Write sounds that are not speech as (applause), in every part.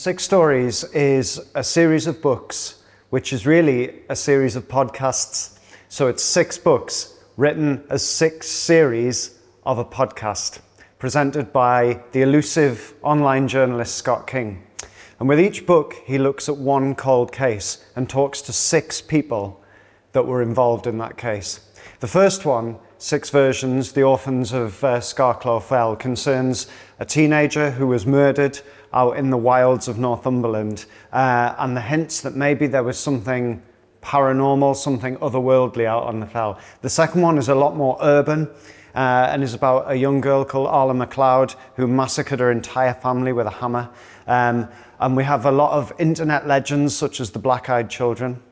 Six Stories is a series of books, which is really a series of podcasts. So it's six books written as six series of a podcast, presented by the elusive online journalist Scott King. And with each book, he looks at one cold case and talks to six people that were involved in that case. The first one, Six Versions The Orphans of uh, Scarclough Fell, concerns a teenager who was murdered out in the wilds of Northumberland, uh, and the hints that maybe there was something paranormal, something otherworldly out on the fell. The second one is a lot more urban. Uh, and is about a young girl called Arla MacLeod who massacred her entire family with a hammer. Um, and we have a lot of internet legends such as the Black Eyed Children.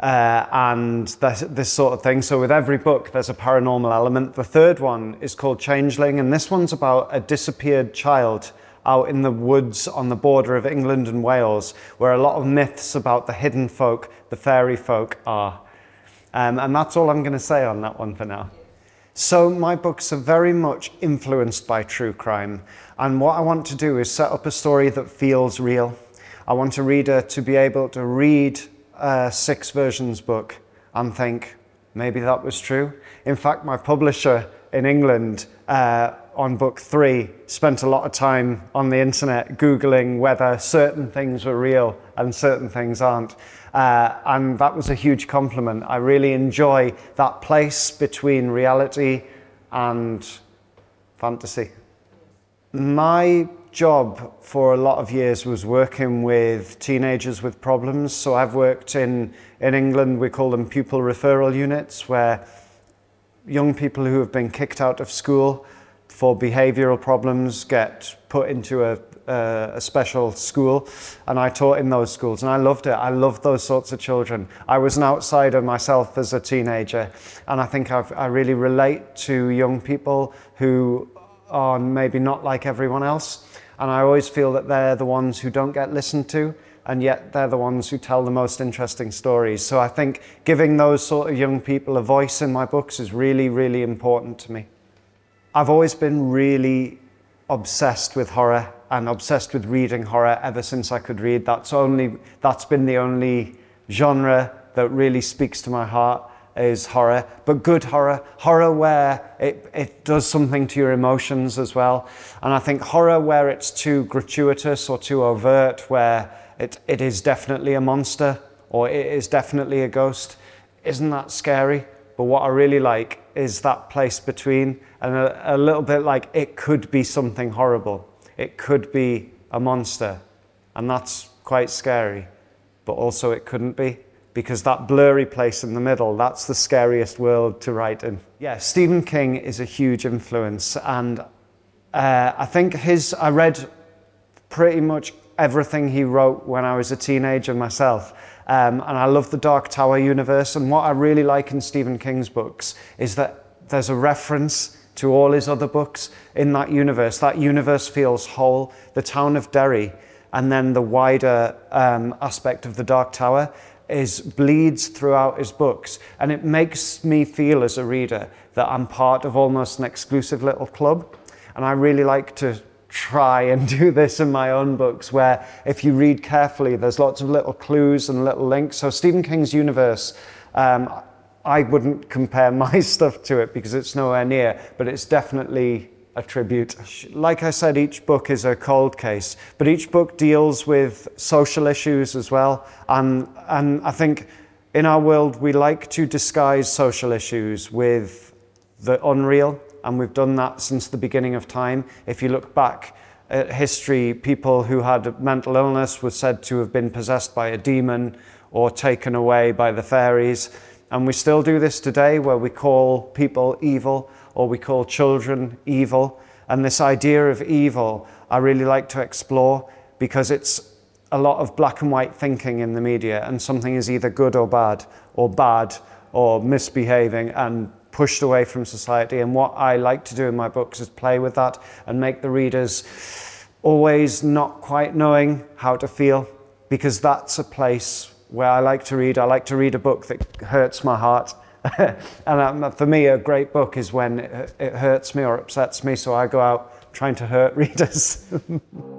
Uh, and this, this, sort of thing. So, with every book, there's a paranormal element. The third one is called Changeling, and this one's about a disappeared child out in the woods on the border of England and Wales, where a lot of myths about the hidden folk, the fairy folk, are. Um, and that's all I'm going to say on that one for now. So, my books are very much influenced by true crime, and what I want to do is set up a story that feels real. I want a reader to be able to read a uh, six versions book and think, maybe that was true. In fact, my publisher in England uh, on book three, spent a lot of time on the internet Googling whether certain things were real and certain things aren't. Uh, and that was a huge compliment. I really enjoy that place between reality and fantasy. My job for a lot of years was working with teenagers with problems. So I've worked in, in England, we call them pupil referral units, where young people who have been kicked out of school for behavioural problems get put into a, uh, a special school and I taught in those schools and I loved it. I loved those sorts of children. I was an outsider myself as a teenager and I think I've, I really relate to young people who are maybe not like everyone else and I always feel that they're the ones who don't get listened to and yet they're the ones who tell the most interesting stories. So I think giving those sort of young people a voice in my books is really, really important to me. I've always been really obsessed with horror and obsessed with reading horror ever since I could read. That's only that's been the only genre that really speaks to my heart is horror, but good horror, horror where it, it does something to your emotions as well. And I think horror where it's too gratuitous or too overt, where it, it is definitely a monster or it is definitely a ghost, isn't that scary? But what I really like is that place between and a, a little bit like it could be something horrible. It could be a monster. And that's quite scary. But also it couldn't be because that blurry place in the middle, that's the scariest world to write in. Yeah, Stephen King is a huge influence. And uh, I think his, I read pretty much everything he wrote when I was a teenager myself. Um, and I love the Dark Tower universe. And what I really like in Stephen King's books is that there's a reference to all his other books in that universe. That universe feels whole. The town of Derry and then the wider um, aspect of the Dark Tower is bleeds throughout his books and it makes me feel as a reader that I'm part of almost an exclusive little club and I really like to try and do this in my own books, where if you read carefully, there's lots of little clues and little links. So, Stephen King's universe, um, I wouldn't compare (laughs) my stuff to it because it's nowhere near, but it's definitely a tribute. Like I said, each book is a cold case, but each book deals with social issues as well. And, and I think in our world, we like to disguise social issues with the unreal and we've done that since the beginning of time. If you look back at history, people who had mental illness were said to have been possessed by a demon or taken away by the fairies. And we still do this today where we call people evil or we call children evil. And this idea of evil, I really like to explore because it's a lot of black and white thinking in the media, and something is either good or bad, or bad, or misbehaving and pushed away from society. And what I like to do in my books is play with that and make the readers always not quite knowing how to feel, because that's a place where I like to read. I like to read a book that hurts my heart. (laughs) and um, for me, a great book is when it hurts me or upsets me, so I go out trying to hurt (laughs) readers. (laughs)